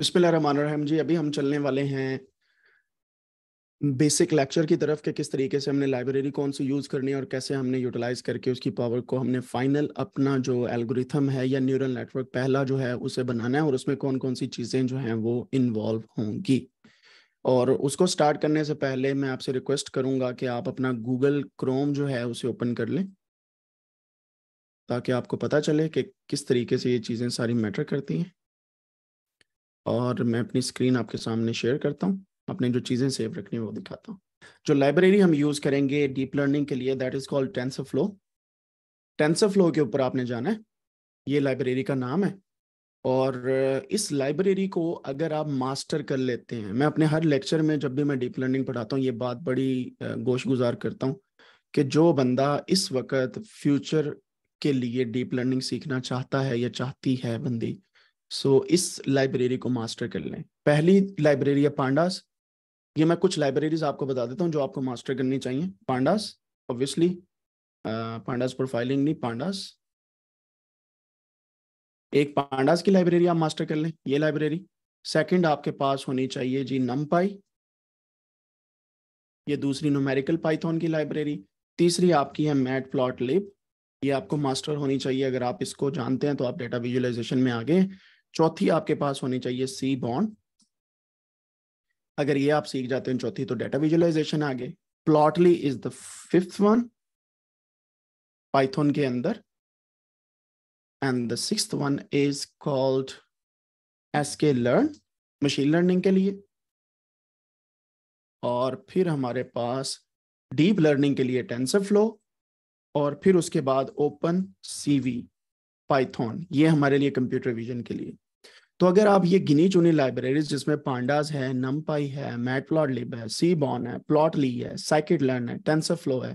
बिस्मिल्लाम जी अभी हम चलने वाले हैं बेसिक लेक्चर की तरफ के किस तरीके से हमने लाइब्रेरी कौन सी यूज़ करनी है और कैसे हमने यूटिलाइज करके उसकी पावर को हमने फाइनल अपना जो एल्गोरिथम है या न्यूरल नेटवर्क पहला जो है उसे बनाना है और उसमें कौन कौन सी चीज़ें जो हैं वो इन्वॉल्व होंगी और उसको स्टार्ट करने से पहले मैं आपसे रिक्वेस्ट करूंगा कि आप अपना गूगल क्रोम जो है उसे ओपन कर लें ताकि आपको पता चले कि किस तरीके से ये चीज़ें सारी मैटर करती हैं और मैं अपनी स्क्रीन आपके सामने शेयर करता हूँ अपने जो चीज़ें सेव रखनी है वो दिखाता हूँ जो लाइब्रेरी हम यूज़ करेंगे डीप लर्निंग के लिए that is called TensorFlow TensorFlow के ऊपर आपने जाना है ये लाइब्रेरी का नाम है और इस लाइब्रेरी को अगर आप मास्टर कर लेते हैं मैं अपने हर लेक्चर में जब भी मैं डीप लर्निंग पढ़ाता हूँ ये बात बड़ी गोश गुजार करता हूँ कि जो बंदा इस वक्त फ्यूचर के लिए डीप लर्निंग सीखना चाहता है या चाहती है बंदी सो इस लाइब्रेरी को मास्टर कर लें पहली लाइब्रेरी है पांडास ये मैं कुछ लाइब्रेरीज आपको बता देता हूँ जो आपको मास्टर करनी चाहिए पांडास ऑब्वियसली पांडास प्रोफाइलिंग नहीं पांडास एक पांडास की लाइब्रेरी आप मास्टर कर लें ये लाइब्रेरी सेकंड आपके पास होनी चाहिए जी नम पाई ये दूसरी नोमेरिकल पाइथन की लाइब्रेरी तीसरी आपकी है मैट प्लॉट लिप ये आपको मास्टर होनी चाहिए अगर आप इसको जानते हैं तो आप डेटा विजुअलाइजेशन में आगे चौथी आपके पास होनी चाहिए सी बॉन्ड अगर ये आप सीख जाते हैं चौथी तो डेटा विजुअलाइजेशन आगे Plotly is the fifth one Python के अंदर and the sixth one is called S K learn machine learning के लिए और फिर हमारे पास डीप लर्निंग के लिए टेंसर फ्लो और फिर उसके बाद ओपन सीवी पाइथन ये हमारे लिए कंप्यूटर विजन के लिए तो अगर आप ये गिनी चुनी लाइब्रेरीज जिसमें पांडास है नमपाई है लिब है सी बॉन है प्लॉट ली है साइकिट लर्न है टेंसर फ्लो है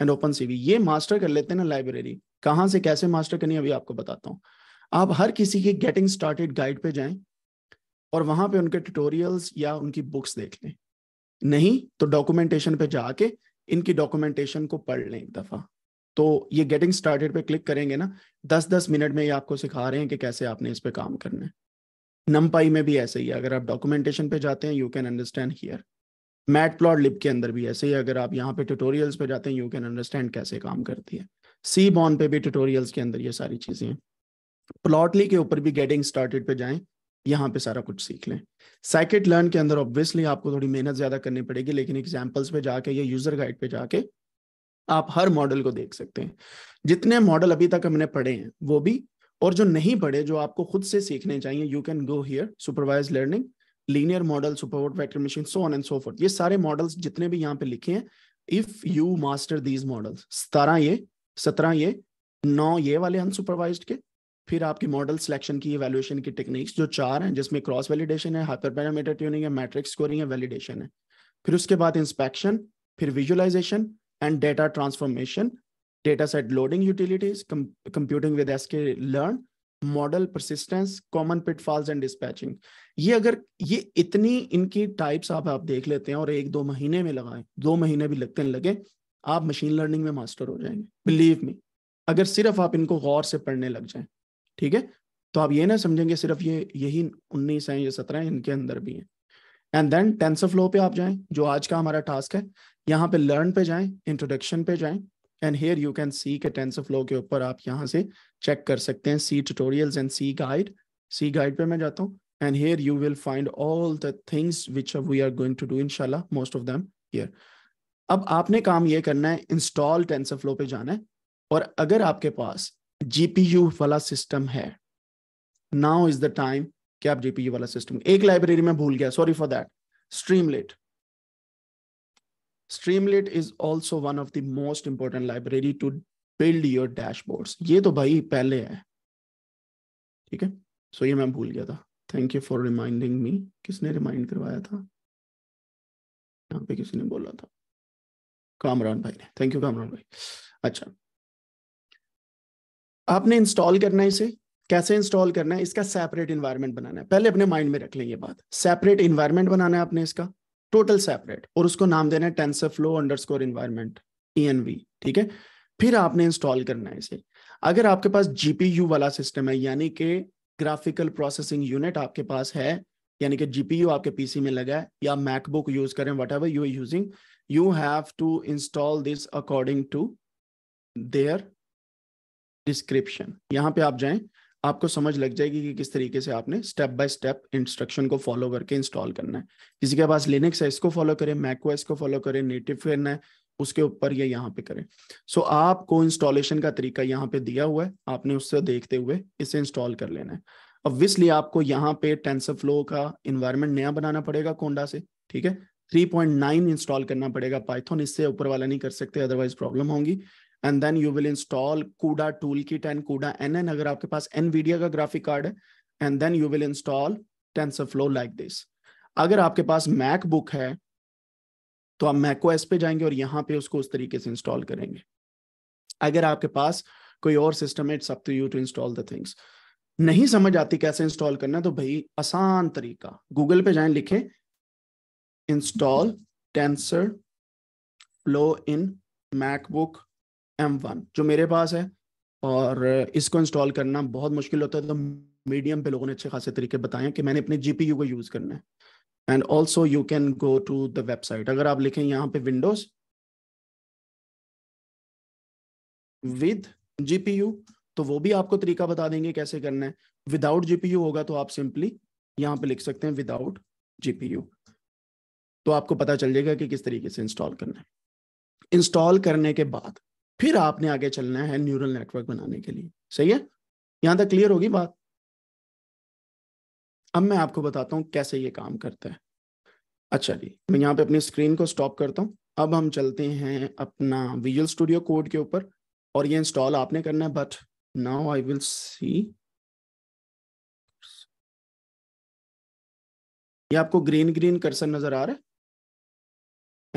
एंड ओपन सीवी ये मास्टर कर लेते हैं ना लाइब्रेरी कहाँ से कैसे मास्टर करनी अभी आपको बताता हूँ आप हर किसी के गेटिंग स्टार्टेड गाइड पे जाएं और वहां पे उनके ट्यूटोरियल्स या उनकी बुक्स देख लें नहीं तो डॉक्यूमेंटेशन पे जाके इनकी डॉक्यूमेंटेशन को पढ़ लें एक दफा तो ये गेटिंग स्टार्टेड पे क्लिक करेंगे ना दस दस मिनट में ये आपको सिखा रहे हैं कि कैसे आपने इस पर काम करना है नमपाई में भी ऐसे ही अगर आप डॉक्यूमेंटेशन पे जाते हैं you can understand here Matplotlib के अंदर भी ऐसे ही अगर आप यहाँ पे ट्यूटोरियल्स पे जाते हैं यू कैन अंडरस्टैंड कैसे काम करती है सी बॉन पे भी ट्यूटोरियल्स के अंदर ये सारी चीजें हैं प्लॉटली के ऊपर भी गेटिंग स्टार्टेड पे जाएं यहाँ पे सारा कुछ सीख लें साइकेट लर्न के अंदर ऑब्वियसली आपको थोड़ी मेहनत ज्यादा करनी पड़ेगी लेकिन एग्जाम्पल्स पे जाके या यूजर गाइड पे जाके आप हर मॉडल को देख सकते हैं जितने मॉडल अभी तक हमने पढ़े हैं वो भी और जो नहीं पढ़े जो आपको खुद से सीखने चाहिए you can go here supervised learning linear model support vector machine so on and so forth ये सारे मॉडल्स जितने भी यहाँ पे लिखे हैं if you master these models सतारह ये सत्रह ये नौ ये वाले अनसुपरवाइज के फिर आपके मॉडल सिलेक्शन की इवैल्यूएशन की टेक्निक्स जो चार हैं जिसमें क्रॉस वैलिडेशन है हाइपर पैरामीटर ट्यूनिंग है मैट्रिक्स स्कोरिंग है वैलिडेशन है फिर उसके बाद इंस्पेक्शन फिर visualisation and data transformation, data set loading utilities, com computing with sklearn, model persistence common pitfalls and dispatching ये अगर ये इतनी इनकी टाइप्स आप आप देख लेते हैं और एक दो महीने में लगाएं दो महीने भी लगते हैं लगे आप मशीन लर्निंग में मास्टर हो जाएंगे बिलीव मी अगर सिर्फ आप इनको गौर से पढ़ने लग जाएं ठीक है तो आप ये ना समझेंगे सिर्फ ये यही उन्नीस हैं ये सत्रह हैं इनके अंदर भी हैं एंड देन टेंसर फ्लो पे आप जाएं जो आज का हमारा टास्क है यहाँ पे लर्न पे जाएं इंट्रोडक्शन पे जाएं and here you can see के टेंस ऑफ लॉ के ऊपर आप यहाँ से चेक कर सकते हैं see tutorials and see guide see guide पे मैं जाता हूँ and here you will find all the things which we are going to do इनशाला मोस्ट ऑफ दैम हेयर अब आपने काम ये करना है इंस्टॉल टेंसरफ्लो पे जाना है और अगर आपके पास जीपीयू वाला सिस्टम है नाउ इज द टाइम कि आप जीपीयू वाला सिस्टम एक लाइब्रेरी में भूल गया sorry for that Streamlit Streamlit is also one of the most important library to build your dashboards ये तो भाई पहले है ठीक है सो ये मैं भूल गया था thank you for reminding me किसने रिमाइंड करवाया था यहाँ पे किसी ने बोला था कामरान भाई ने थैंक यू कामरान भाई अच्छा आपने इंस्टॉल करना है इसे कैसे इंस्टॉल करना है इसका सेपरेट इन्वायरमेंट बनाना है पहले अपने माइंड में रख लें ये बात सेपरेट इन्वायरमेंट बनाना है आपने इसका टोटल सेपरेट और उसको नाम देना है TensorFlow underscore environment ठीक है फिर आपने इंस्टॉल करना है इसे अगर आपके पास जीपीयू वाला सिस्टम है यानी कि ग्राफिकल प्रोसेसिंग यूनिट आपके पास है यानी कि जीपीयू आपके पीसी में लगा है या मैकबुक यूज करें whatever you using you have to install this according to their description यहां पे आप जाएं आपको समझ लग जाएगी कि किस तरीके से आपने स्टेप बाय स्टेप इंस्ट्रक्शन को फॉलो करके इंस्टॉल करना है किसी के पास लिनक्स है इसको फॉलो करें मैकओएस को फॉलो करें नेटिव करना है उसके ऊपर ये यहाँ पे करें सो so, आपको इंस्टॉलेशन का तरीका यहाँ पे दिया हुआ है आपने उससे देखते हुए इसे इंस्टॉल कर लेना है ऑब्वियसली आपको यहाँ पे टेंसर फ्लो का इन्वायरमेंट नया बनाना पड़ेगा कोंडा से ठीक है 3.9 इंस्टॉल करना पड़ेगा पाइथन इससे ऊपर वाला नहीं कर सकते अदरवाइज प्रॉब्लम होंगी and then you will install CUDA toolkit and CUDA N N अगर आपके पास एन वीडिया का ग्राफिक कार्ड है and then you will install TensorFlow like this अगर आपके पास मैक बुक है तो आप मैको एस पे जाएंगे और यहाँ पे उसको उस तरीके से इंस्टॉल करेंगे अगर आपके पास कोई और सिस्टम है it's up to you to install the things नहीं समझ आती कैसे इंस्टॉल करना तो भाई आसान तरीका गूगल पे जाएं लिखें install TensorFlow in MacBook M one जो मेरे पास है और इसको इंस्टॉल करना बहुत मुश्किल होता है तो मीडियम पे लोगों ने अच्छे खासे तरीके बताए कि मैंने अपने जीपीयू को यूज़ करना है and also you can go to the website अगर आप लिखें यहाँ पे विंडोज विद जीपीयू तो वो भी आपको तरीका बता देंगे कैसे करना है विदाउट जीपीयू होगा तो आप सिंपली यहाँ पे लिख सकते हैं विदाउट जीपीयू तो आपको पता चल जाएगा कि किस तरीके से इंस्टॉल करना है इंस्टॉल करने के बाद फिर आपने आगे चलना है न्यूरल नेटवर्क बनाने के लिए सही है यहां तक क्लियर होगी बात अब मैं आपको बताता हूं कैसे ये काम करता है अच्छा जी मैं यहाँ पे अपनी स्क्रीन को स्टॉप करता हूँ अब हम चलते हैं अपना विजुअल स्टूडियो कोड के ऊपर और ये इंस्टॉल आपने करना है but now I will see ये आपको ग्रीन ग्रीन कर्सर नजर आ रहा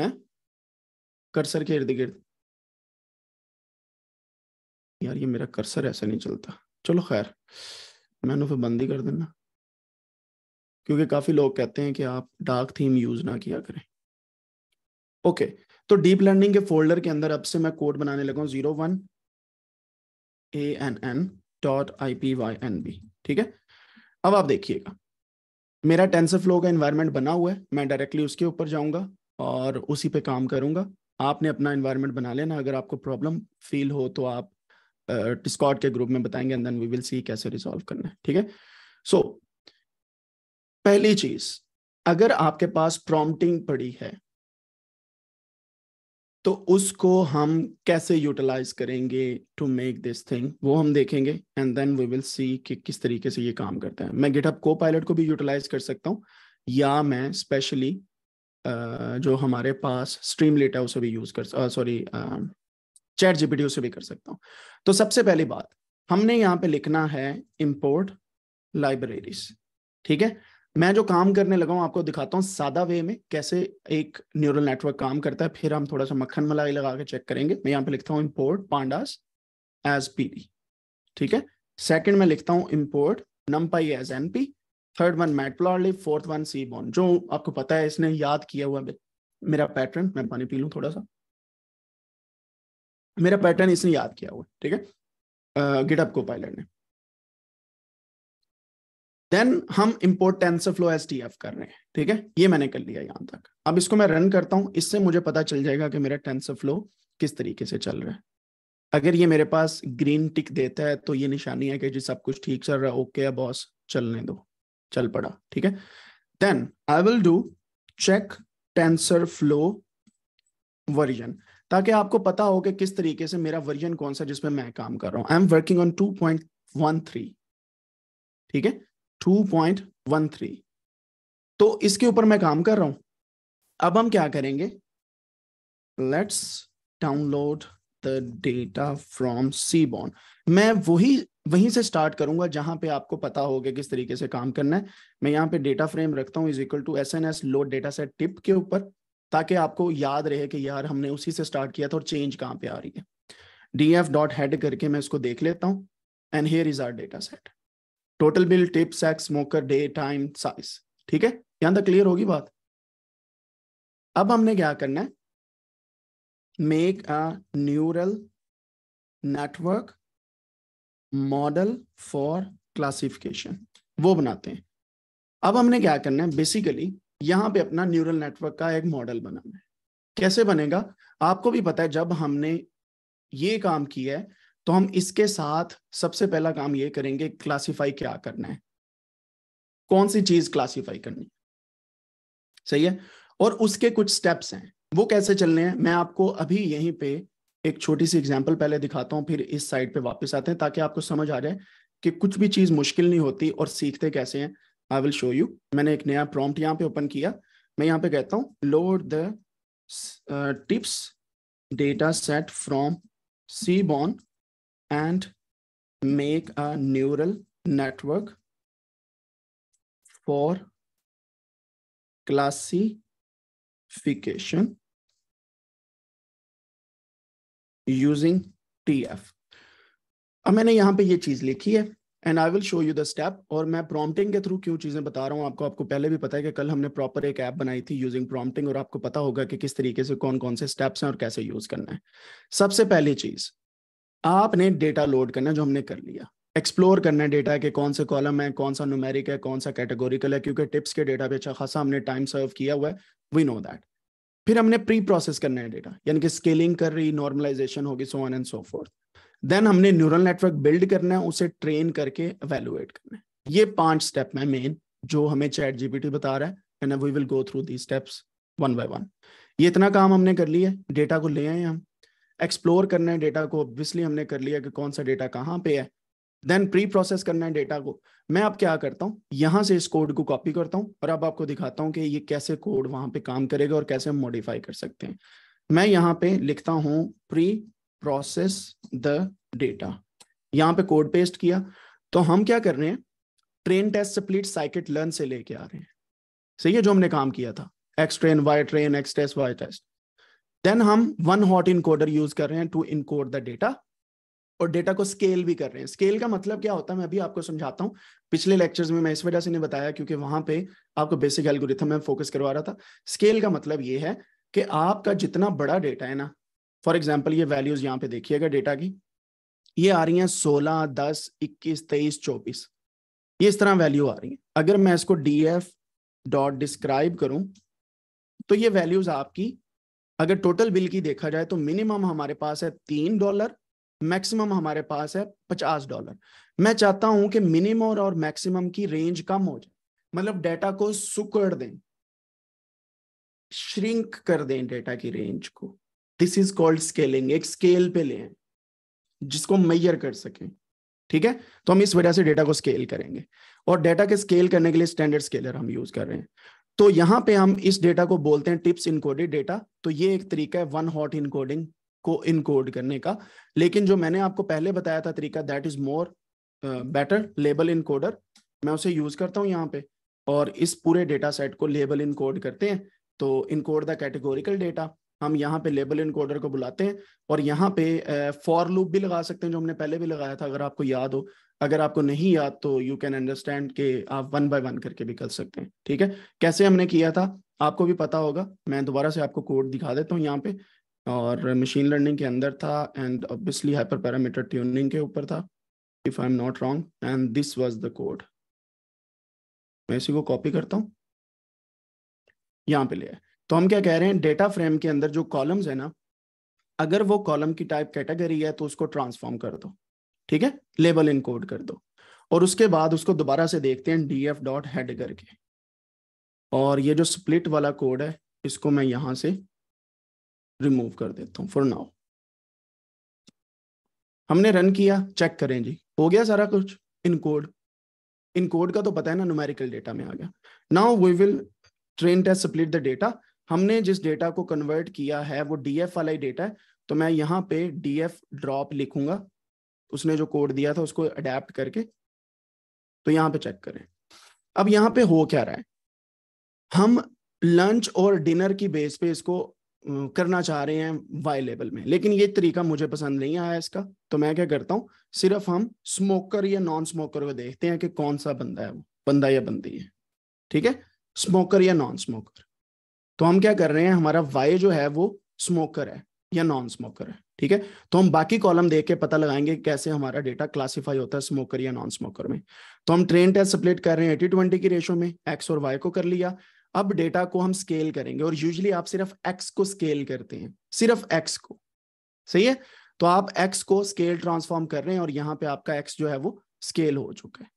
है है? कर्सर के इर्द गिर्द यार ये मेरा कर्सर ऐसे नहीं चलता चलो खैर मैनू फिर बंद ही कर देना क्योंकि काफ़ी लोग कहते हैं कि आप डार्क थीम यूज़ ना किया करें ओके तो डीप लर्निंग के फोल्डर के अंदर अब से मैं कोड बनाने लगा zero one A N N dot I P Y N B ठीक है अब आप देखिएगा मेरा टेंसर फ्लो का इन्वायरमेंट बना हुआ है मैं डायरेक्टली उसके ऊपर जाऊंगा और उसी पे काम करूंगा आपने अपना इन्वायरमेंट बना लेना अगर आपको प्रॉब्लम फील हो तो आप डिस्कॉर्ड के ग्रुप में बताएंगे and then we will see कैसे रिजॉल्व करना है ठीक है सो पहली चीज अगर आपके पास प्रॉम्प्टिंग पड़ी है तो उसको हम कैसे यूटिलाइज करेंगे टू मेक दिस थिंग वो हम देखेंगे and then we will see कि किस तरीके से ये काम करता है मैं गिटअप को पायलट को भी यूटिलाइज कर सकता हूँ या मैं स्पेशली uh, जो हमारे पास स्ट्रीम लेट है उसे भी यूज कर सॉरी uh, चैट जीपीटी उसे भी कर सकता हूँ तो सबसे पहली बात हमने यहाँ पे लिखना है इम्पोर्ट लाइब्रेरीज ठीक है मैं जो काम करने लगा हूं आपको दिखाता हूँ सादा वे में कैसे एक न्यूरल नेटवर्क काम करता है फिर हम थोड़ा सा मक्खन मलाई लगा के चेक करेंगे मैं यहाँ पे लिखता हूँ इम्पोर्ट पांडास एज पी ठीक है सेकंड में लिखता हूँ import num as N P third one matplotlib fourth one seaborn जो आपको पता है इसने याद किया हुआ मेरा पैटर्न मैं पानी पी लू थोड़ा सा मेरा पैटर्न इसने याद किया हुआ ठीक है गिटअप को पायलट ने देन हम import TensorFlow as T F कर रहे हैं ठीक है ये मैंने कर लिया यहां तक अब इसको मैं रन करता हूं इससे मुझे पता चल जाएगा कि मेरा टेंसर फ्लो किस तरीके से चल रहा है अगर ये मेरे पास ग्रीन टिक देता है तो ये निशानी है कि जी सब कुछ ठीक चल रहा है ओके है बॉस चलने दो चल पड़ा ठीक है then I will do check TensorFlow version ताकि आपको पता हो कि किस तरीके से मेरा वर्जन कौन सा जिसमें मैं काम कर रहा हूं I am working on three ठीक है थ्री तो इसके ऊपर मैं काम कर रहा हूं अब हम क्या करेंगे let's download the data from seaborn मैं वही वहीं से स्टार्ट करूंगा जहां पे आपको पता होगा किस तरीके से काम करना है मैं यहाँ पे डेटा फ्रेम रखता हूँ is equal to S N S load dataset tip के ऊपर ताकि आपको याद रहे कि यार हमने उसी से स्टार्ट किया था और चेंज कहाँ पे आ रही है डी एफ डॉट हेड करके मैं इसको देख लेता हूँ and here is our dataset total bill tip sex smoker day time size ठीक है यहां तक क्लियर होगी बात अब हमने क्या करना है make a neural network model for classification वो बनाते हैं अब हमने क्या करना है बेसिकली यहां पे अपना न्यूरल नेटवर्क का एक मॉडल बनाना है कैसे बनेगा आपको भी पता है जब हमने ये काम किया है तो हम इसके साथ सबसे पहला काम ये करेंगे क्लासिफाई क्या करना है कौन सी चीज क्लासिफाई करनी है सही है और उसके कुछ स्टेप्स हैं वो कैसे चलने हैं मैं आपको अभी यहीं पे एक छोटी सी एग्जांपल पहले दिखाता हूं फिर इस साइड पे वापस आते हैं ताकि आपको समझ आ जाए कि कुछ भी चीज मुश्किल नहीं होती और सीखते कैसे हैं आई विल शो यू मैंने एक नया प्रॉम्प्ट यहाँ पे ओपन किया मैं यहाँ पे कहता हूँ load the tips dataset from seaborn and make a neural network for classification using T F अब मैंने यहाँ पे ये चीज लिखी है and I will show you the step और मैं प्रॉम्प्टिंग के थ्रू क्यों चीज़ें बता रहा हूँ आपको आपको पहले भी पता है कि कल हमने प्रॉपर एक ऐप बनाई थी यूजिंग प्रॉम्प्टिंग और आपको पता होगा कि किस तरीके से कौन कौन से स्टेप्स हैं और कैसे यूज़ करना है सबसे पहली चीज़ आपने डेटा लोड करना है जो हमने कर लिया एक्सप्लोर करना है डेटा के कौन से कॉलम है कौन सा न्यूमेरिक है कौन सा कैटेगोरिकल है क्योंकि टिप्स के डेटा पे अच्छा खासा हमने टाइम सर्व किया हुआ है वी नो दैट फिर हमने प्री प्रोसेस करना है डेटा यानी कि स्केलिंग कर रही नॉर्मलाइजेशन होगी so on and so fourth then हमने न्यूरल नेटवर्क बिल्ड करना है उसे ट्रेन करके एवेलुएट करना है ये पांच स्टेप है मेन जो हमें चैट जीपीटी बता रहा है and we will go through the steps one by one ये इतना काम हमने कर लिया है डेटा को ले आए हम एक्सप्लोर करना है डेटा को ऑब्वियसली हमने कर लिया कि कौन सा डेटा कहाँ पे है देन प्री प्रोसेस करना है डेटा को मैं अब क्या करता हूँ यहाँ से इस कोड को कॉपी करता हूँ और अब आपको दिखाता हूँ कि ये कैसे कोड वहां पे काम करेगा और कैसे हम मॉडिफाई कर सकते हैं मैं यहाँ पे लिखता हूँ प्री प्रोसेस द डेटा यहाँ पे कोड पेस्ट किया तो हम क्या कर रहे हैं train test split scikit learn से लेके आ रहे हैं सही है जो हमने काम किया था X train Y train X test Y test then हम वन हॉट इनकोडर यूज कर रहे हैं टू इनकोड द डेटा और डेटा को स्केल भी कर रहे हैं स्केल का मतलब क्या होता है मैं अभी आपको समझाता हूँ पिछले लेक्चर्स में मैं इस वजह से नहीं बताया क्योंकि वहां पे आपको बेसिक एल्गोरिथम में फोकस करवा रहा था स्केल का मतलब ये है कि आपका जितना बड़ा डेटा है ना फॉर एग्जाम्पल ये वैल्यूज यहाँ पे देखिएगा डेटा की ये आ रही हैं सोलह दस इक्कीस तेईस चौबीस ये इस तरह वैल्यू आ रही है अगर मैं इसको डी एफ डॉट डिस्क्राइब करूं तो ये वैल्यूज आपकी अगर टोटल बिल की देखा जाए तो मिनिमम हमारे पास है तीन डॉलर मैक्सिमम हमारे पास है पचास डॉलर मैं चाहता हूं कि मिनिमम और मैक्सिमम की रेंज कम हो जाए मतलब डेटा को सुकड़ दें श्रिंक कर दें डेटा की रेंज को दिस इज कॉल्ड स्केलिंग एक स्केल पे लें जिसको मैयर कर सकें ठीक है तो हम इस वजह से डेटा को स्केल करेंगे और डेटा के स्केल करने के लिए स्टैंडर्ड स्केलर हम यूज कर रहे हैं तो यहां पे हम इस डेटा को बोलते हैं टिप्स इनकोडेड डेटा तो ये एक तरीका है वन हॉट इनकोडिंग को इनकोड करने का लेकिन जो मैंने आपको पहले बताया था तरीका that is more better label encoder मैं उसे यूज करता हूँ यहाँ पे और इस पूरे डेटा सेट को लेबल इनकोड करते हैं तो इनकोड द कैटेगोरिकल डेटा हम यहाँ पे लेबल इनकोडर को बुलाते हैं और यहाँ पे फॉर लूप भी लगा सकते हैं जो हमने पहले भी लगाया था अगर आपको याद हो अगर आपको नहीं याद तो यू कैन अंडरस्टैंड के आप वन बाय वन करके भी कर सकते हैं ठीक है कैसे हमने किया था आपको भी पता होगा मैं दोबारा से आपको कोड दिखा देता हूँ यहाँ पे और मशीन लर्निंग के अंदर था and obviously hyper parameter tuning के ऊपर था if I am not wrong and this was the code मैं इसी को कॉपी करता हूँ यहाँ पे ले आया तो हम क्या कह रहे हैं डेटा फ्रेम के अंदर जो कॉलम्स है ना अगर वो कॉलम की टाइप कैटेगरी है तो उसको ट्रांसफॉर्म कर दो ठीक है लेबल इनकोड कर दो और उसके बाद उसको दोबारा से देखते हैं डी एफ डॉट हेड करके और ये जो स्प्लिट वाला कोड है इसको मैं यहां से रिमूव कर देता हूँ फॉर नाउ हमने रन किया चेक करें जी हो गया सारा कुछ इनकोड इनकोड का तो पता है ना न्यूमेरिकल डेटा में आ गया now we will train test split the data हमने जिस डेटा को कन्वर्ट किया है वो डी एफ वाला ही डेटा है तो मैं यहाँ पे डी एफ ड्रॉप लिखूंगा उसने जो कोड दिया था उसको अडेप्ट करके तो यहाँ पे चेक करें अब यहाँ पे हो क्या रहा है हम लंच और डिनर की बेस पे इसको करना चाह रहे हैं वाई लेवल में लेकिन ये तरीका मुझे पसंद नहीं आया इसका तो मैं क्या करता हूँ सिर्फ हम स्मोकर या नॉन स्मोकर को देखते हैं कि कौन सा बंदा है वो बंदा या बंदी है ठीक है स्मोकर या नॉन स्मोकर तो हम क्या कर रहे हैं हमारा वाई जो है वो स्मोकर है या नॉन स्मोकर है ठीक है तो हम बाकी कॉलम देख के पता लगाएंगे कैसे हमारा डेटा क्लासिफाई होता है स्मोकर या नॉन स्मोकर में तो हम ट्रेन टेस्ट सप्लेट कर रहे हैं एटी ट्वेंटी की रेशो में एक्स और वाई को कर लिया अब डेटा को हम स्केल करेंगे और यूजली आप सिर्फ एक्स को स्केल करते हैं सिर्फ एक्स को सही है तो आप एक्स को स्केल ट्रांसफॉर्म कर रहे हैं और यहाँ पे आपका एक्स जो है वो स्केल हो चुका है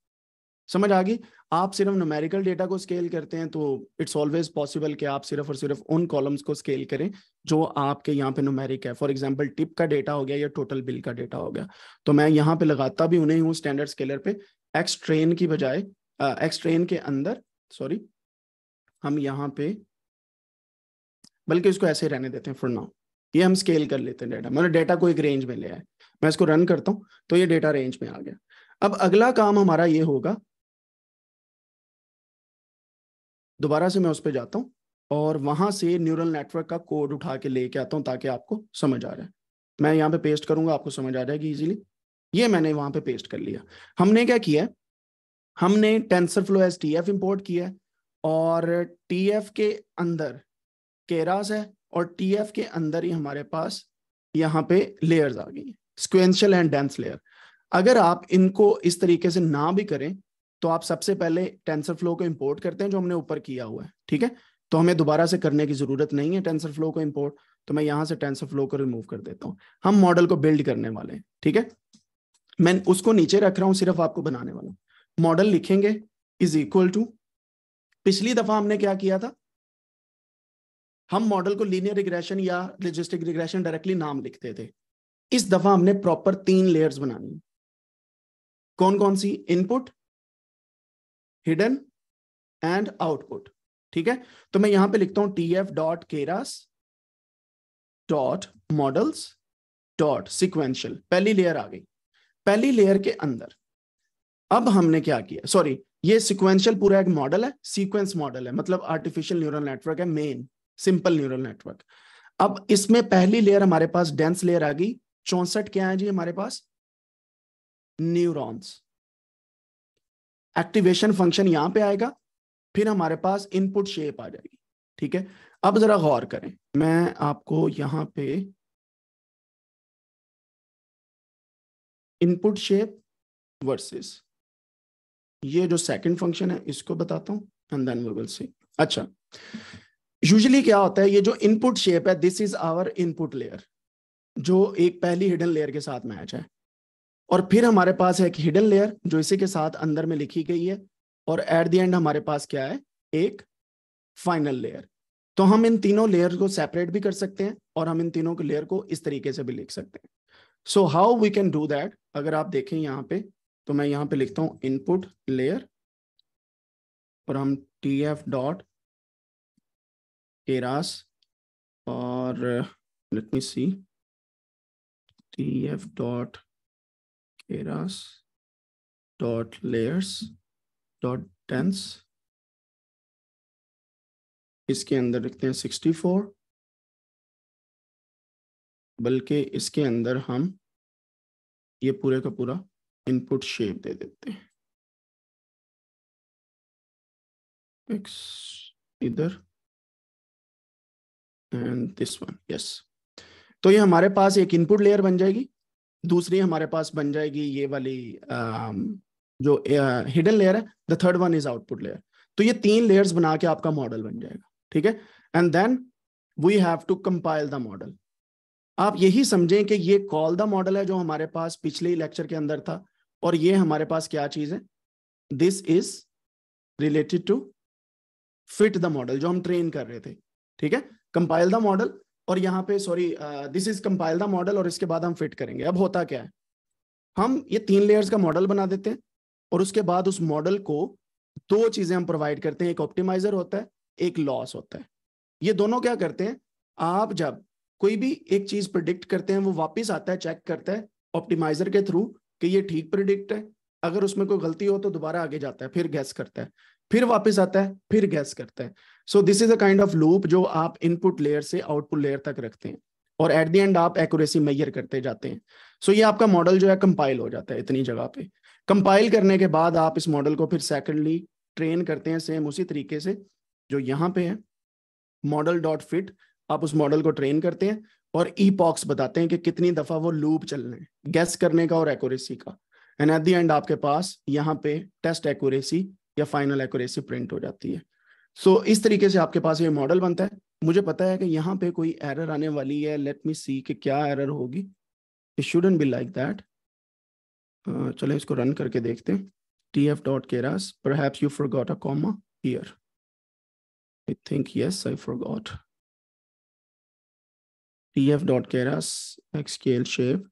समझ आ गई आप सिर्फ नोमेरिकल डेटा को स्केल करते हैं तो इट्स ऑलवेज पॉसिबल कि आप सिर्फ और सिर्फ उन कॉलम्स को स्केल करें जो आपके यहाँ पे नोमेरिक है फॉर एग्जांपल टिप का डेटा हो गया या टोटल बिल का डेटा हो गया तो मैं यहाँ पे लगाता भी उन्हें हूँ स्टैंडर्ड स्केलर पे एक्स ट्रेन की बजाय एक्स ट्रेन के अंदर सॉरी हम यहाँ पे बल्कि इसको ऐसे रहने देते हैं फॉर नाउ ये हम स्केल कर लेते हैं डेटा मतलब डेटा को एक रेंज में ले आए मैं इसको रन करता हूँ तो ये डेटा रेंज में आ गया अब अगला काम हमारा ये होगा दोबारा से मैं उस पर जाता हूँ और वहां से न्यूरल नेटवर्क का कोड उठा के लेके आता हूँ ताकि आपको समझ आ रहा है मैं यहाँ पे पेस्ट करूंगा आपको समझ आ जाएगी इजीली ये मैंने वहां पे पेस्ट कर लिया हमने क्या किया हमने TensorFlow as T F import किया और टी एफ के अंदर केरास है और टी एफ के अंदर ही हमारे पास यहाँ पे लेयर्स आ गई स्क्वेंशल एंड डेंस लेयर अगर आप इनको इस तरीके से ना भी करें तो आप सबसे पहले टेंसर फ्लो को इम्पोर्ट करते हैं जो हमने ऊपर किया हुआ है ठीक है तो हमें दोबारा से करने की जरूरत नहीं है टेंसर फ्लो को इम्पोर्ट तो मैं यहां से टेंसर फ्लो को रिमूव कर देता हूं हम मॉडल को बिल्ड करने वाले हैं ठीक है मैं उसको नीचे रख रहा हूं सिर्फ आपको बनाने वाला मॉडल लिखेंगे इज इक्वल टू पिछली दफा हमने क्या किया था हम मॉडल को लीनियर रिग्रेशन या लॉजिस्टिक रिग्रेशन डायरेक्टली नाम लिखते थे इस दफा हमने प्रॉपर तीन लेयर्स बनानी कौन कौन सी इनपुट हिडन एंड आउटपुट ठीक है तो मैं यहां पे लिखता हूं T F dot Keras dot models dot sequential पहली लेयर आ गई पहली लेयर के अंदर अब हमने क्या किया सॉरी ये सिक्वेंशियल पूरा एक मॉडल है सीक्वेंस मॉडल है मतलब आर्टिफिशियल न्यूरल नेटवर्क है मेन सिंपल न्यूरल नेटवर्क अब इसमें पहली लेयर हमारे पास डेंस लेयर आ गई चौसठ क्या है जी हमारे पास न्यूरॉन्स एक्टिवेशन फंक्शन यहां पे आएगा फिर हमारे पास इनपुट शेप आ जाएगी ठीक है अब जरा गौर करें मैं आपको यहां पे इनपुट शेप वर्सेस ये जो सेकंड फंक्शन है इसको बताता हूं and then we will see अच्छा यूजुअली क्या होता है ये जो इनपुट शेप है this is our input layer जो एक पहली हिडन लेयर के साथ मैच है और फिर हमारे पास है एक हिडन लेयर जो इसी के साथ अंदर में लिखी गई है और एट द एंड हमारे पास क्या है एक फाइनल लेयर तो हम इन तीनों लेयर को सेपरेट भी कर सकते हैं और हम इन तीनों के लेयर को इस तरीके से भी लिख सकते हैं so how we can do that अगर आप देखें यहाँ पे तो मैं यहाँ पे लिखता हूँ इनपुट लेयर और हम टी एफ डॉट एरास और let me see T F dot keras dot layers dot dense इसके अंदर रखते हैं सिक्सटी फोर बल्कि इसके अंदर हम ये पूरे का पूरा इनपुट शेप दे देते हैं एक्स इधर एंड दिस वन यस तो ये हमारे पास एक इनपुट लेयर बन जाएगी दूसरी हमारे पास बन जाएगी ये वाली जो हिडन लेयर है the third one is output layer तो ये तीन लेयर्स बना के आपका मॉडल बन जाएगा ठीक है and then we have to compile the model आप यही समझें कि ये कॉल द मॉडल है जो हमारे पास पिछले लेक्चर के अंदर था और ये हमारे पास क्या चीज है this is related to fit the model जो हम ट्रेन कर रहे थे ठीक है कंपाइल द मॉडल और यहाँ पे sorry this is compile the model और इसके बाद हम फिट करेंगे अब होता क्या है हम ये तीन लेयर्स का मॉडल बना देते हैं और उसके बाद उस मॉडल को दो चीजें हम प्रोवाइड करते हैं एक ऑप्टिमाइजर होता है एक लॉस होता है ये दोनों क्या करते हैं आप जब कोई भी एक चीज प्रिडिक्ट करते हैं वो वापस आता है चेक करता है ऑप्टिमाइजर के थ्रू कि ये ठीक प्रिडिक्ट है अगर उसमें कोई गलती हो तो दोबारा आगे जाता है फिर गैस करता है फिर वापस आता है फिर गैस करता है so this is a kind of loop जो आप इनपुट लेयर से आउटपुट लेयर तक रखते हैं और एट द एंड आप एक्यूरेसी मेजर करते जाते हैं सो so ये आपका मॉडल जो है कंपाइल हो जाता है इतनी जगह पे कंपाइल करने के बाद आप इस मॉडल को फिर सेकंडली ट्रेन करते हैं सेम उसी तरीके से जो यहाँ पे है मॉडल डॉट फिट आप उस मॉडल को ट्रेन करते हैं और ई e बताते हैं कि कितनी दफा वो लूप चलना है गैस करने का और एक्यूरेसी का एंड एट दी एंड आपके पास यहाँ पे टेस्ट एक्यूरेसी या फाइनल एक्यूरेसी प्रिंट हो जाती है सो so, इस तरीके से आपके पास ये मॉडल बनता है मुझे पता है कि यहाँ पे कोई एरर आने वाली है लेट मी सी कि क्या एरर होगी it shouldn't be like that चले इसको रन करके देखते हैं T F dot Keras perhaps you forgot a comma here I think yes I forgot T F dot tf.keras xkl शेप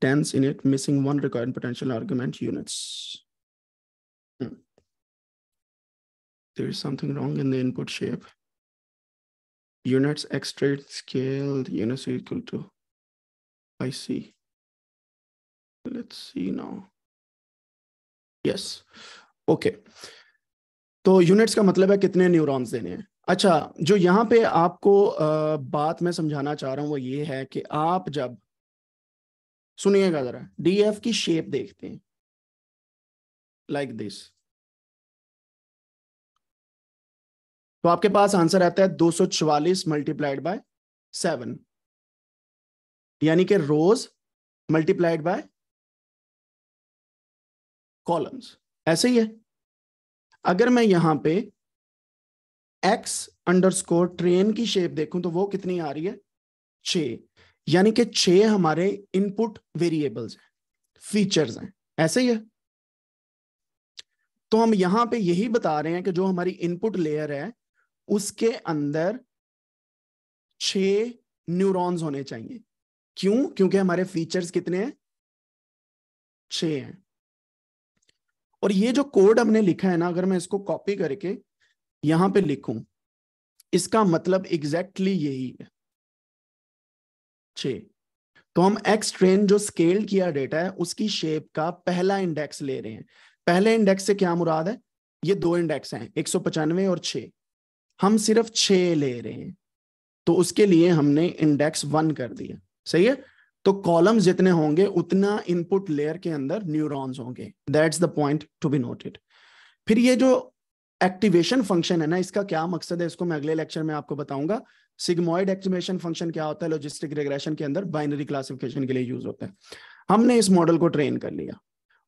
dense in it, missing one required potential argument units. Hmm. There is something wrong in the input shape. Units extract scaled units equal to, I see. Let's see now. Yes, okay. तो units का मतलब है कितने neurons देने हैं अच्छा जो यहाँ पे आपको आ, बात मैं समझाना चाह रहा हूँ वो ये है कि आप जब सुनिएगा जरा डी एफ की शेप देखते हैं लाइक दिस तो आपके पास आंसर आता है 244 मल्टीप्लाइड बाय सेवन यानी कि रोज मल्टीप्लाइड बाय कॉलम्स ऐसे ही है अगर मैं यहां पे एक्स अंडरस्कोर ट्रेन की शेप देखूं तो वो कितनी आ रही है छ यानी कि छह हमारे इनपुट वेरिएबल्स हैं फीचर्स हैं ऐसे ही है तो हम यहां पे यही बता रहे हैं कि जो हमारी इनपुट लेयर है उसके अंदर छह न्यूरॉन्स होने चाहिए क्यों क्योंकि हमारे फीचर्स कितने हैं छ हैं और ये जो कोड हमने लिखा है ना अगर मैं इसको कॉपी करके यहां पे लिखूं इसका मतलब एग्जैक्टली exactly यही है छ तो हम एक्स ट्रेन जो स्केल किया डेटा है उसकी शेप का पहला इंडेक्स ले रहे हैं पहले इंडेक्स से क्या मुराद है ये दो इंडेक्स हैं एक सौ पचानवे और छ हम सिर्फ छ ले रहे हैं तो उसके लिए हमने इंडेक्स वन कर दिया सही है तो कॉलम्स जितने होंगे उतना इनपुट लेयर के अंदर न्यूरॉन्स होंगे that's the point to be noted फिर ये जो एक्टिवेशन फंक्शन है ना इसका क्या मकसद है इसको मैं अगले लेक्चर में आपको बताऊंगा सिग्मोइड एक्टिमेशन फंक्शन क्या होता है लॉजिस्टिक रिग्रेशन के अंदर बाइनरी क्लासिफिकेशन के लिए यूज होता है हमने इस मॉडल को ट्रेन कर लिया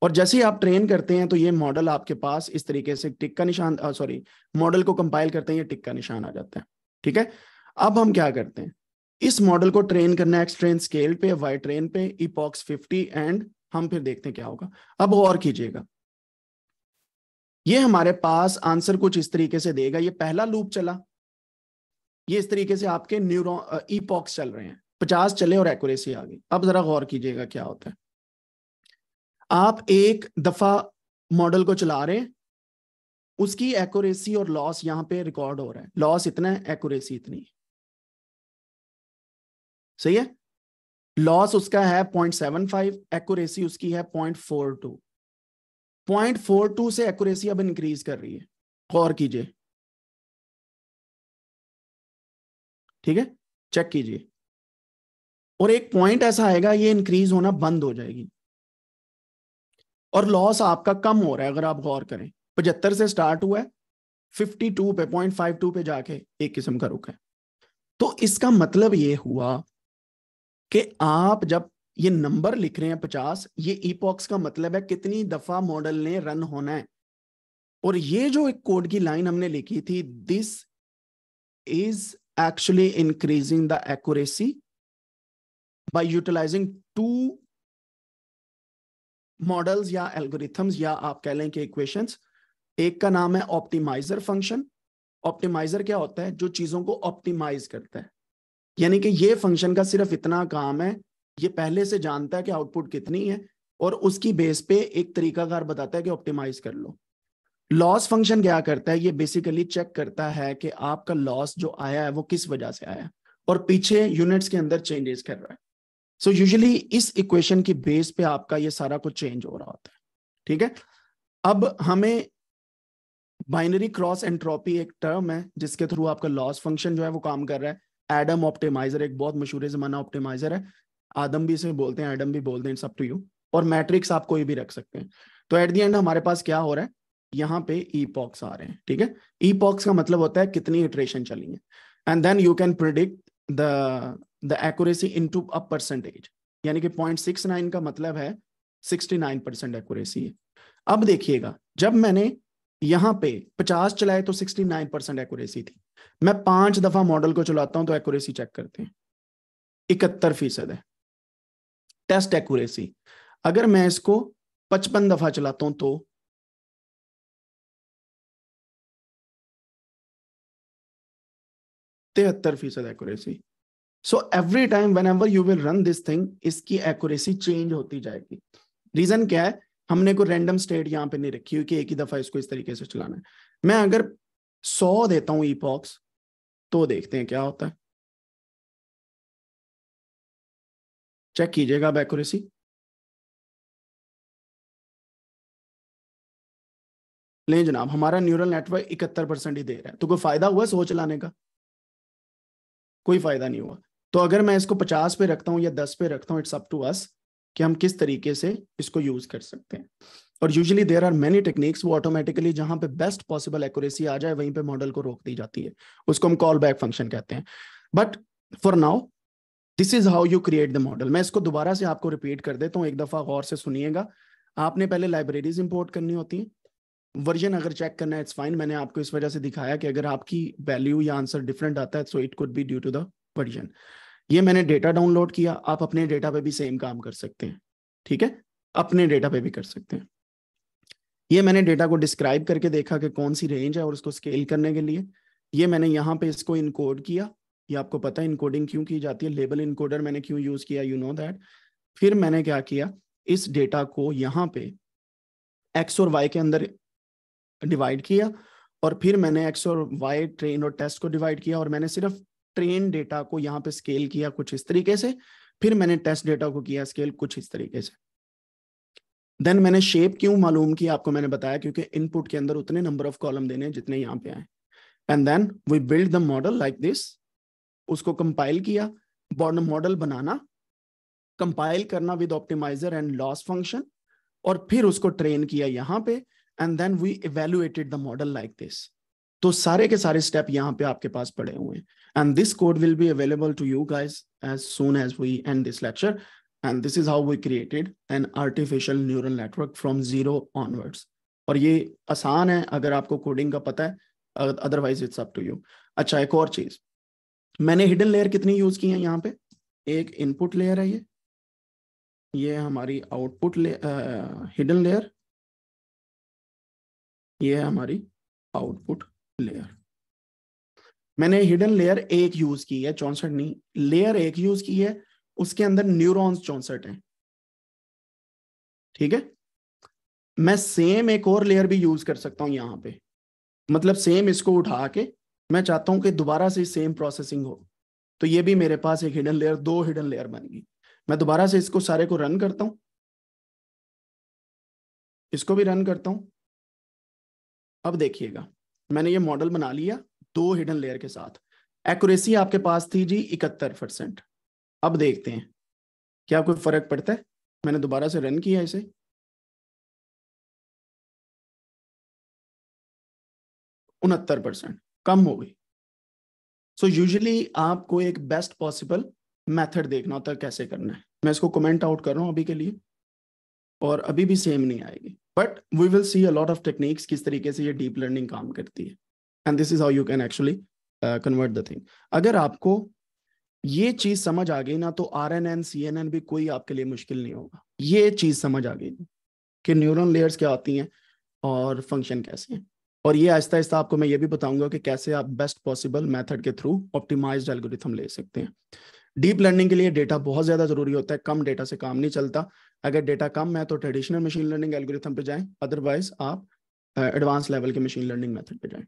और जैसे ही आप ट्रेन करते हैं तो ये मॉडल आपके पास इस तरीके से टिक का निशान सॉरी मॉडल को कंपाइल करते हैं ये टिक का निशान आ जाता है ठीक है अब हम क्या करते हैं इस मॉडल को ट्रेन करना है ट्रेन स्केल पे वाई ट्रेन पे इपॉक्स फिफ्टी एंड हम फिर देखते हैं क्या होगा अब और कीजिएगा ये हमारे पास आंसर कुछ इस तरीके से देगा ये पहला लूप चला ये इस तरीके से आपके न्यूरो ईपॉक्स चल रहे हैं पचास चले और एक्यूरेसी आ गई अब जरा गौर कीजिएगा क्या होता है आप एक दफा मॉडल को चला रहे हैं उसकी एक्यूरेसी और लॉस यहां पे रिकॉर्ड हो रहा है लॉस इतना है एक्यूरेसी इतनी सही है लॉस उसका है पॉइंट सेवन फाइव एक्यूरेसी उसकी है point four two point four two से एक्यूरेसी अब इंक्रीज कर रही है गौर कीजिए ठीक है चेक कीजिए और एक पॉइंट ऐसा आएगा ये इंक्रीज होना बंद हो जाएगी और लॉस आपका कम हो रहा है अगर आप गौर करें पचहत्तर से स्टार्ट हुआ है फिफ्टी टू पे पॉइंट फाइव टू पे जाके एक किस्म का रुक है तो इसका मतलब ये हुआ कि आप जब ये नंबर लिख रहे हैं पचास ये ईपॉक्स का मतलब है कितनी दफा मॉडल ने रन होना है और ये जो एक कोड की लाइन हमने लिखी थी this is actually increasing the accuracy by utilizing two models या एल्गोरिथम्स या आप कह लें कि इक्वेशंस एक का नाम है ऑप्टिमाइजर फंक्शन ऑप्टिमाइजर क्या होता है जो चीजों को ऑप्टिमाइज करता है यानी कि ये फंक्शन का सिर्फ इतना काम है ये पहले से जानता है कि आउटपुट कितनी है और उसकी बेस पे एक तरीकाकार बताता है कि ऑप्टिमाइज कर लो लॉस फंक्शन क्या करता है ये बेसिकली चेक करता है कि आपका लॉस जो आया है वो किस वजह से आया है और पीछे यूनिट्स के अंदर चेंजेस कर रहा है सो so यूजुअली इस इक्वेशन की बेस पे आपका ये सारा कुछ चेंज हो रहा होता है ठीक है अब हमें बाइनरी क्रॉस एंट्रोपी एक टर्म है जिसके थ्रू आपका लॉस फंक्शन जो है वो काम कर रहा है एडम ऑप्टिमाइजर एक बहुत मशहूर जमाना ऑप्टिमाइजर है आदम भी इसे बोलते हैं एडम भी बोलते हैं सब टू यू और मैट्रिक्स आप कोई भी रख सकते हैं तो एट दी एंड हमारे पास क्या हो रहा है यहाँ पे ईपॉक्स आ रहे हैं ठीक है ईपॉक्स का मतलब होता है कितनी इटरेशन चली है and then you can predict the the accuracy into a percentage यानी कि पॉइंट सिक्स नाइन का मतलब है सिक्सटी नाइन परसेंट एक्यूरेसी है अब देखिएगा जब मैंने यहाँ पे पचास चलाए तो सिक्सटी नाइन परसेंट एक्यूरेसी थी मैं पांच दफा मॉडल को चलाता हूं तो एक्यूरेसी चेक करते हैं इकहत्तर फीसद है टेस्ट एक्यूरेसी अगर मैं इसको पचपन दफा चलाता हूं तो तिहत्तर फीसद accuracy so every time whenever you will run this thing इसकी एक्यूरेसी चेंज होती जाएगी रीजन क्या है हमने को रैंडम स्टेट यहाँ पे नहीं रखी हुई कि एक ही दफा इसको इस तरीके से चलाना है मैं अगर सौ देता हूँ ईपॉक्स तो देखते हैं क्या होता है चेक कीजिएगा अब एक्यूरेसी ले जनाब हमारा न्यूरल नेटवर्क इकहत्तर परसेंट ही दे रहा है तो कोई फायदा हुआ सोच लाने का कोई फायदा नहीं हुआ तो अगर मैं इसको पचास पे रखता हूँ या दस पे रखता हूँ इट्स अप टू अस कि हम किस तरीके से इसको यूज कर सकते हैं और usually there are many techniques वो ऑटोमेटिकली जहां पे बेस्ट पॉसिबल एक्यूरेसी आ जाए वहीं पे मॉडल को रोक दी जाती है उसको हम कॉल बैक फंक्शन कहते हैं but for now this is how you create the model मैं इसको दोबारा से आपको रिपीट कर देता हूँ एक दफा गौर से सुनिएगा आपने पहले लाइब्रेरीज इंपोर्ट करनी होती हैं वर्जन अगर चेक करना है इट्स फाइन मैंने आपको इस वजह से दिखाया कि अगर आपकी वैल्यू या आंसर डिफरेंट आता है so it could be due to the version ये मैंने डेटा डाउनलोड किया आप अपने डेटा पे भी सेम काम कर सकते हैं ठीक है अपने डेटा पे भी कर सकते हैं ये मैंने डेटा को डिस्क्राइब करके देखा कि कौन सी रेंज है और उसको स्केल करने के लिए ये मैंने यहाँ पे इसको इनकोड किया ये आपको पता है इनकोडिंग क्यों की जाती है लेबल इनकोडर मैंने क्यों यूज किया यू नो दैट फिर मैंने क्या किया इस डेटा को यहाँ पे एक्स और वाई के अंदर डिवाइड किया और फिर मैंने एक्स और वाई ट्रेन और टेस्ट को डिवाइड किया और मैंने सिर्फ ट्रेन डेटा को यहाँ पे स्केल किया कुछ इस तरीके से फिर मैंने टेस्ट डेटा को किया स्केल कुछ इस तरीके से देन मैंने शेप क्यों मालूम किया आपको मैंने बताया क्योंकि इनपुट के अंदर उतने नंबर ऑफ कॉलम देने जितने यहाँ पे आए and then we build the model like this उसको कंपाइल किया बॉर्डम मॉडल बनाना कंपाइल करना with optimizer and loss function और फिर उसको ट्रेन किया यहाँ पे and then we evaluated the model like this तो सारे के सारे स्टेप यहाँ पे आपके पास पड़े हुए हैं and this code will be available to you guys as soon as we end this lecture and this is how we created an artificial neural network from zero onwards और ये आसान है अगर आपको कोडिंग का पता है otherwise it's up to you अच्छा एक और चीज मैंने हिडन लेयर कितनी यूज की है यहाँ पे एक इनपुट लेयर है ये ये हमारी आउटपुट हिडन लेयर ये है हमारी आउटपुट लेयर मैंने हिडन लेयर एक यूज की है चौसठ नहीं लेयर एक यूज की है उसके अंदर न्यूरॉन्स चौसठ हैं ठीक है मैं सेम एक और लेयर भी यूज कर सकता हूं यहां पे मतलब सेम इसको उठा के मैं चाहता हूं कि दोबारा से सेम प्रोसेसिंग हो तो ये भी मेरे पास एक हिडन लेयर दो हिडन लेयर बन गई मैं दोबारा से इसको सारे को रन करता हूं इसको भी रन करता हूं अब देखिएगा मैंने ये मॉडल बना लिया दो हिडन लेयर के साथ एक्यूरेसी आपके पास थी जी इकहत्तर परसेंट अब देखते हैं क्या कोई फर्क पड़ता है मैंने दोबारा से रन किया इसे उनहत्तर परसेंट कम हो गई सो यूजली आपको एक बेस्ट पॉसिबल मेथड देखना होता है कैसे करना है मैं इसको कमेंट आउट कर रहा हूं अभी के लिए और अभी भी सेम नहीं आएगी but we will see a lot of techniques किस तरीके से ये डीप लर्निंग काम करती है and this is how you can actually convert the thing अगर आपको ये चीज समझ आ गई ना तो R N N C N N भी कोई आपके लिए मुश्किल नहीं होगा ये चीज समझ आ गई कि न्यूरोन लेयर्स क्या होती हैं और फंक्शन कैसे हैं और ये आहिस्ता आहिस्ता आपको मैं ये भी बताऊंगा कि कैसे आप बेस्ट पॉसिबल मेथड के थ्रू ऑप्टिमाइज एल्गोरिथम ले सकते हैं डीप लर्निंग के लिए डेटा बहुत ज्यादा जरूरी होता है कम डेटा से काम नहीं चलता अगर डेटा कम है तो ट्रेडिशनल मशीन लर्निंग एल्गोरिथम पे जाएं अदरवाइज आप एडवांस लेवल के मशीन लर्निंग मेथड पे जाएं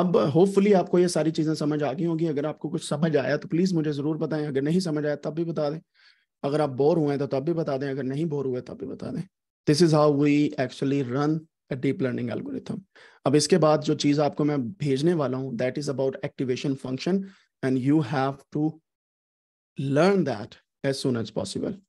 अब होपफुली आपको ये सारी चीज़ें समझ आ गई होंगी अगर आपको कुछ समझ आया तो प्लीज़ मुझे ज़रूर बताएं अगर नहीं समझ आया तब भी बता दें अगर आप बोर हुए तो तब भी बता दें अगर नहीं बोर हुए तब भी बता दें this is how we actually run a deep learning algorithm अब इसके बाद जो चीज़ आपको मैं भेजने वाला हूँ that is about activation function and you have to learn that as soon as possible